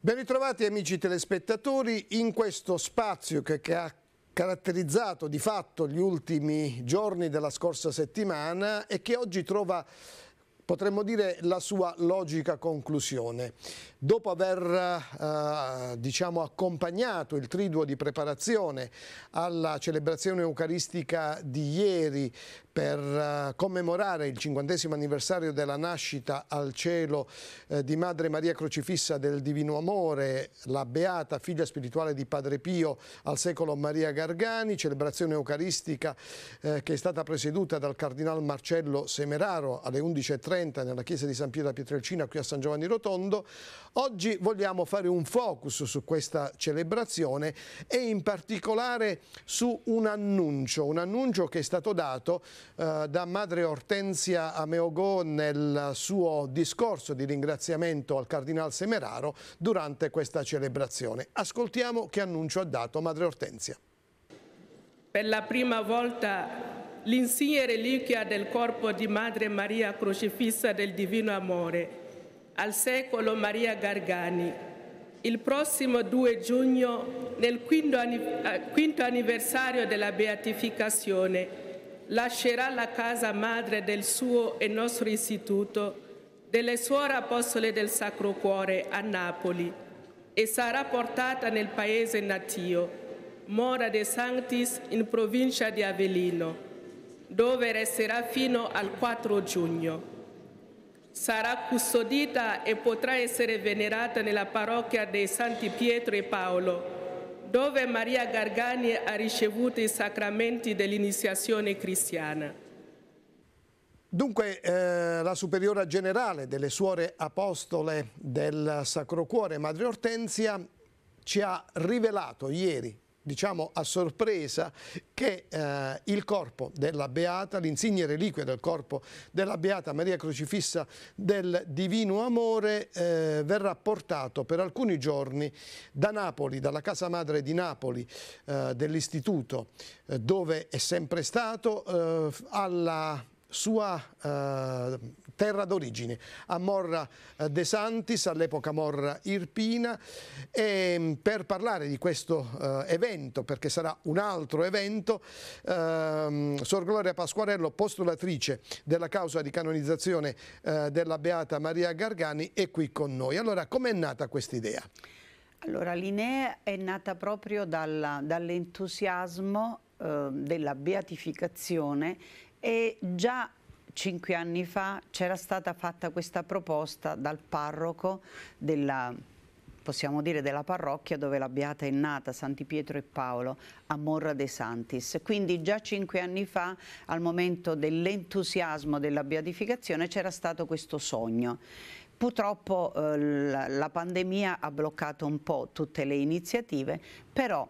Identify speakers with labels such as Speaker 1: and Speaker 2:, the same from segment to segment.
Speaker 1: Ben ritrovati amici telespettatori in questo spazio che ha caratterizzato di fatto gli ultimi giorni della scorsa settimana e che oggi trova potremmo dire la sua logica conclusione. Dopo aver eh, diciamo, accompagnato il triduo di preparazione alla celebrazione eucaristica di ieri per eh, commemorare il cinquantesimo anniversario della nascita al cielo eh, di Madre Maria Crocifissa del Divino Amore, la beata figlia spirituale di Padre Pio al secolo Maria Gargani, celebrazione eucaristica eh, che è stata presieduta dal Cardinal Marcello Semeraro alle 11.30 nella chiesa di San Pietro da Pietrelcina qui a San Giovanni Rotondo. Oggi vogliamo fare un focus su questa celebrazione e in particolare su un annuncio, un annuncio che è stato dato eh, da madre Ortensia Ameogò nel suo discorso di ringraziamento al Cardinale Semeraro durante questa celebrazione. Ascoltiamo che annuncio ha dato madre Ortensia. Per la prima volta l'insigne reliquia del corpo di Madre Maria Crocifissa del Divino Amore, al secolo Maria Gargani, il prossimo 2 giugno nel eh, quinto anniversario della beatificazione lascerà la casa madre del suo e nostro istituto, delle suore apostole del Sacro Cuore a Napoli e sarà portata nel paese natio, Mora de Sanctis in provincia di Avellino, dove resterà fino al 4 giugno. Sarà custodita e potrà essere venerata nella parrocchia dei Santi Pietro e Paolo, dove Maria Gargani ha ricevuto i sacramenti dell'iniziazione cristiana. Dunque eh, la superiora generale delle suore apostole del Sacro Cuore, Madre Ortensia, ci ha rivelato ieri diciamo a sorpresa che eh, il corpo della Beata, l'insigne reliquia del corpo della Beata Maria Crocifissa del Divino Amore eh, verrà portato per alcuni giorni da Napoli, dalla casa madre di Napoli eh, dell'istituto eh, dove è sempre stato eh, alla sua eh, terra d'origine, a Morra eh, De Santis, all'epoca Morra Irpina, e ehm, per parlare di questo eh, evento, perché sarà un altro evento, ehm, Sor Gloria Pasquarello, postulatrice della causa di canonizzazione eh, della Beata Maria Gargani, è qui con noi. Allora, com'è nata questa idea?
Speaker 2: Allora, l'INEA è nata proprio dall'entusiasmo dall eh, della beatificazione e già cinque anni fa c'era stata fatta questa proposta dal parroco della possiamo dire della parrocchia dove la Beata è nata, Santi Pietro e Paolo, a Morra de Santis. Quindi già cinque anni fa, al momento dell'entusiasmo della beatificazione, c'era stato questo sogno. Purtroppo eh, la pandemia ha bloccato un po' tutte le iniziative, però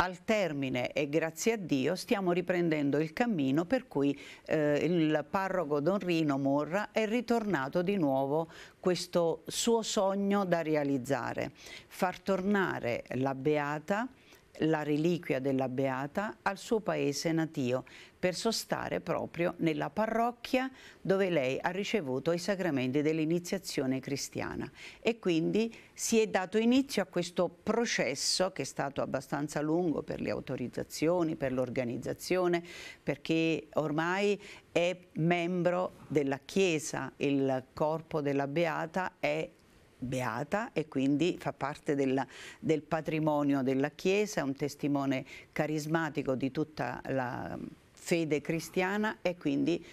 Speaker 2: al termine e grazie a Dio stiamo riprendendo il cammino per cui eh, il parroco Don Rino Morra è ritornato di nuovo questo suo sogno da realizzare, far tornare la Beata la reliquia della Beata al suo paese natio per sostare proprio nella parrocchia dove lei ha ricevuto i sacramenti dell'iniziazione cristiana e quindi si è dato inizio a questo processo che è stato abbastanza lungo per le autorizzazioni, per l'organizzazione, perché ormai è membro della Chiesa, il corpo della Beata è beata e quindi fa parte della, del patrimonio della Chiesa, è un testimone carismatico di tutta la fede cristiana e quindi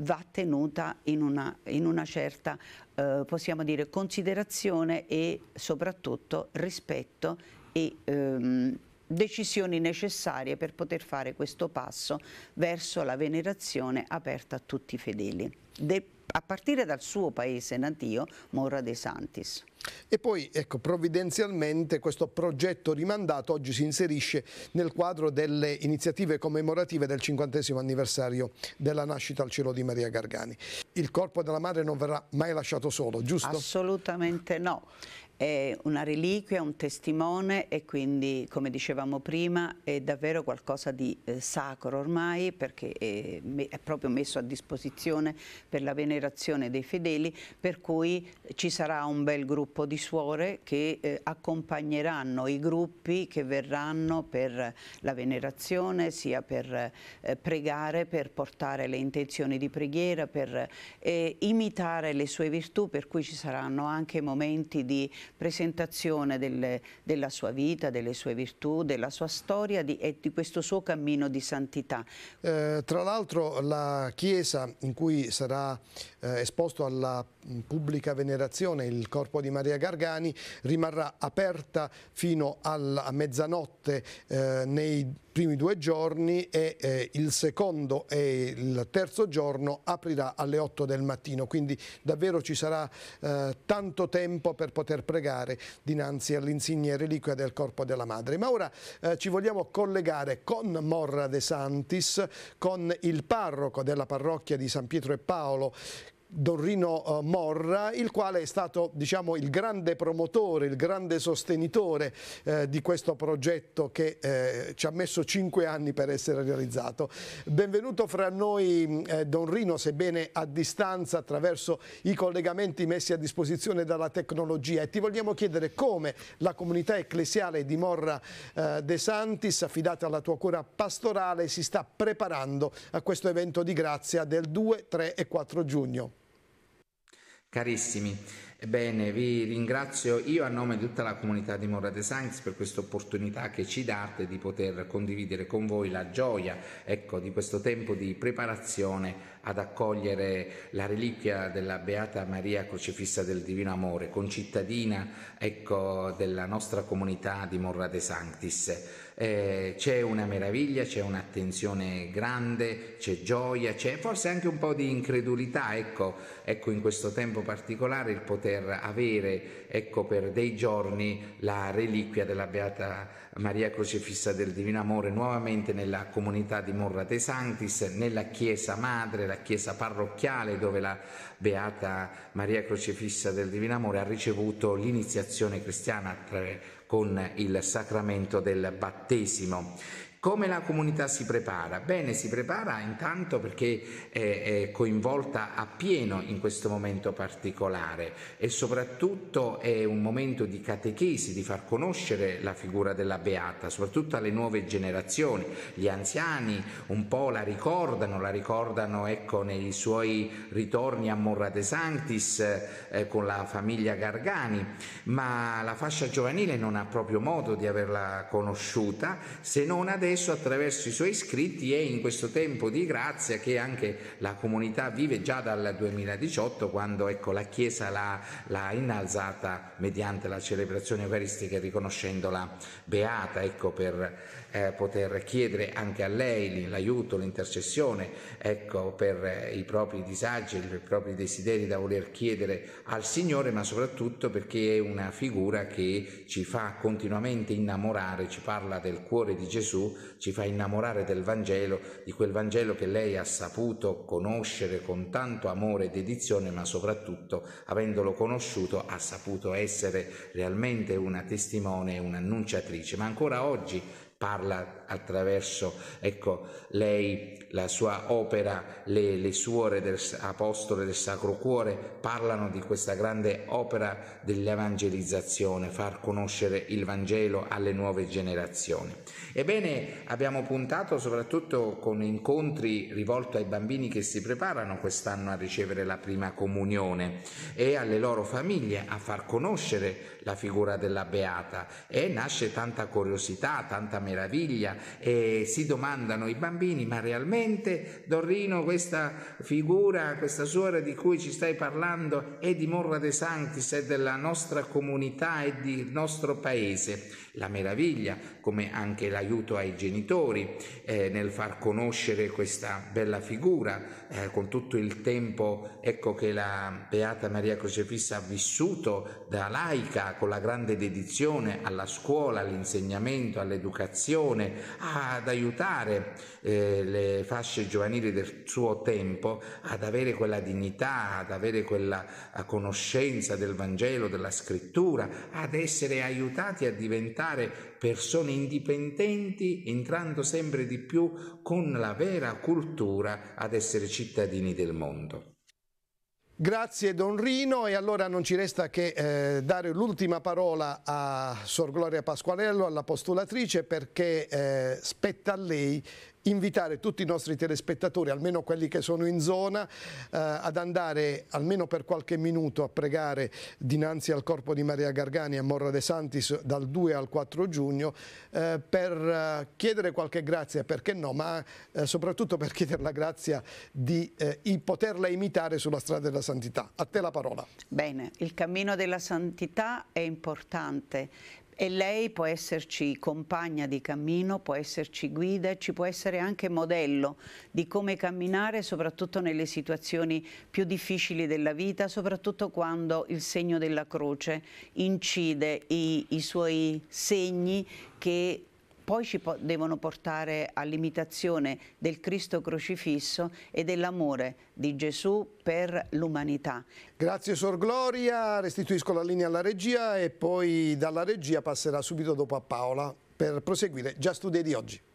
Speaker 2: va tenuta in una, in una certa, eh, possiamo dire, considerazione e soprattutto rispetto e ehm, decisioni necessarie per poter fare questo passo verso la venerazione aperta a tutti i fedeli. De a partire dal suo paese natio, Morra de Santis. E poi, ecco,
Speaker 1: provvidenzialmente questo progetto rimandato oggi si inserisce nel quadro delle iniziative commemorative del 50 anniversario della nascita al cielo di Maria Gargani. Il corpo della madre non verrà mai lasciato solo, giusto?
Speaker 2: Assolutamente no è una reliquia, un testimone e quindi come dicevamo prima è davvero qualcosa di eh, sacro ormai perché è, è, proprio messo a disposizione per la venerazione dei fedeli per cui ci sarà un bel gruppo di suore che eh, accompagneranno i gruppi che verranno per la venerazione sia per eh, pregare, per portare le intenzioni di preghiera, per eh, imitare le sue virtù per cui ci saranno anche momenti di presentazione del, della sua vita, delle sue virtù, della sua storia di, e di questo suo cammino di santità.
Speaker 1: Eh, tra l'altro la chiesa in cui sarà eh, esposto alla pubblica venerazione il corpo di Maria Gargani rimarrà aperta fino alla mezzanotte eh, nei primi due giorni e eh, il secondo e il terzo giorno aprirà alle 8 del mattino, quindi davvero ci sarà eh, tanto tempo per poter pregare dinanzi all'insigne reliquia del corpo della madre. Ma ora eh, ci vogliamo collegare con Morra De Santis, con il parroco della parrocchia di San Pietro e Paolo Don Rino eh, Morra, il quale è stato diciamo, il grande promotore, il grande sostenitore eh, di questo progetto che eh, ci ha messo cinque anni per essere realizzato. Benvenuto fra noi mm, eh, Don Rino, sebbene a distanza attraverso i collegamenti messi a disposizione dalla tecnologia e ti vogliamo chiedere come la comunità ecclesiale di Morra eh, De Santis, affidata alla tua cura pastorale, si sta preparando a questo evento di grazia del 2, 3 e 4 giugno.
Speaker 3: Carissimi, Bene, vi ringrazio io a nome di tutta la comunità di Mora Designs per questa opportunità che ci date di poter condividere con voi la gioia ecco, di questo tempo di preparazione ad accogliere la reliquia della Beata Maria Crocifissa del Divino Amore, concittadina ecco, della nostra comunità di Morra de Sanctis eh, c'è una meraviglia, c'è un'attenzione grande, c'è gioia, c'è forse anche un po' di incredulità, ecco, ecco in questo tempo particolare il poter avere ecco, per dei giorni la reliquia della Beata Maria Crocefissa del Divino Amore nuovamente nella comunità di Morra de Sanctis, nella chiesa madre, la chiesa parrocchiale dove la Beata Maria Crocefissa del Divino Amore ha ricevuto l'iniziazione cristiana attraverso con il sacramento del battesimo. Come la comunità si prepara? Bene, si prepara intanto perché è, coinvolta appieno in questo momento particolare e soprattutto è un momento di catechesi, di far conoscere la figura della Beata, soprattutto alle nuove generazioni. Gli anziani un po' la ricordano, la ricordano ecco, nei suoi ritorni a Morra de Sanctis eh, con la famiglia Gargani, ma la fascia giovanile non ha proprio modo di averla conosciuta se non adesso adesso attraverso i suoi iscritti e in questo tempo di grazia che anche la comunità vive già dal 2018 quando ecco, la Chiesa l'ha, innalzata mediante la celebrazione eucaristica e riconoscendola beata ecco, per eh, poter chiedere anche a lei l'aiuto, l'intercessione ecco, per eh, i propri disagi, i propri desideri da voler chiedere al Signore ma soprattutto perché è una figura che ci fa continuamente innamorare, ci parla del cuore di Gesù ci fa innamorare del Vangelo, di quel Vangelo che lei ha saputo conoscere con tanto amore e dedizione, ma soprattutto avendolo conosciuto ha saputo essere realmente una testimone, un'annunciatrice, ma ancora oggi parla attraverso ecco, lei, la sua opera, le, le suore dell'Apostole del Sacro Cuore parlano di questa grande opera dell'evangelizzazione, far conoscere il Vangelo alle nuove generazioni. Ebbene, abbiamo puntato soprattutto con incontri rivolti ai bambini che si preparano quest'anno a ricevere la prima comunione e alle loro famiglie a far conoscere la figura della Beata e nasce tanta curiosità, tanta meraviglia, e si domandano i bambini, ma realmente Dorrino, questa figura, questa suora di cui ci stai parlando è di Morra de Sanctis, è della nostra comunità e del nostro paese la meraviglia, come anche l'aiuto ai genitori eh, nel far conoscere questa bella figura eh, con tutto il tempo ecco, che la Beata Maria Crocefissa ha vissuto da laica con la grande dedizione alla scuola, all'insegnamento, all'educazione, ad aiutare eh, le fasce giovanili del suo tempo ad avere quella dignità, ad avere quella eh, conoscenza del Vangelo, della scrittura, ad essere aiutati a diventare diventare persone indipendenti, entrando sempre di più con la vera cultura ad essere cittadini del mondo.
Speaker 1: Grazie Don Rino e allora non ci resta che eh, dare l'ultima parola a Sor Gloria Pasquarello, alla postulatrice, perché eh, spetta a lei invitare tutti i nostri telespettatori, almeno quelli che sono in zona, eh, ad andare almeno per qualche minuto a pregare dinanzi al corpo di Maria Gargani a Morra de Santis dal 2 al 4 giugno eh, per eh, chiedere qualche grazia, perché no, ma eh, soprattutto per chiedere la grazia di eh, poterla imitare sulla strada
Speaker 2: della santità. A te la parola. Bene, il cammino della santità è importante e lei può esserci compagna di cammino, può esserci guida ci può essere anche modello di come camminare soprattutto nelle situazioni più difficili della vita, soprattutto quando il segno della croce incide i, i suoi segni che poi ci po devono portare all'imitazione del Cristo crocifisso e dell'amore di Gesù per l'umanità. Grazie Sor
Speaker 1: Gloria, restituisco la linea alla regia
Speaker 2: e poi dalla
Speaker 1: regia passerà subito dopo a Paola per proseguire Just Today di oggi.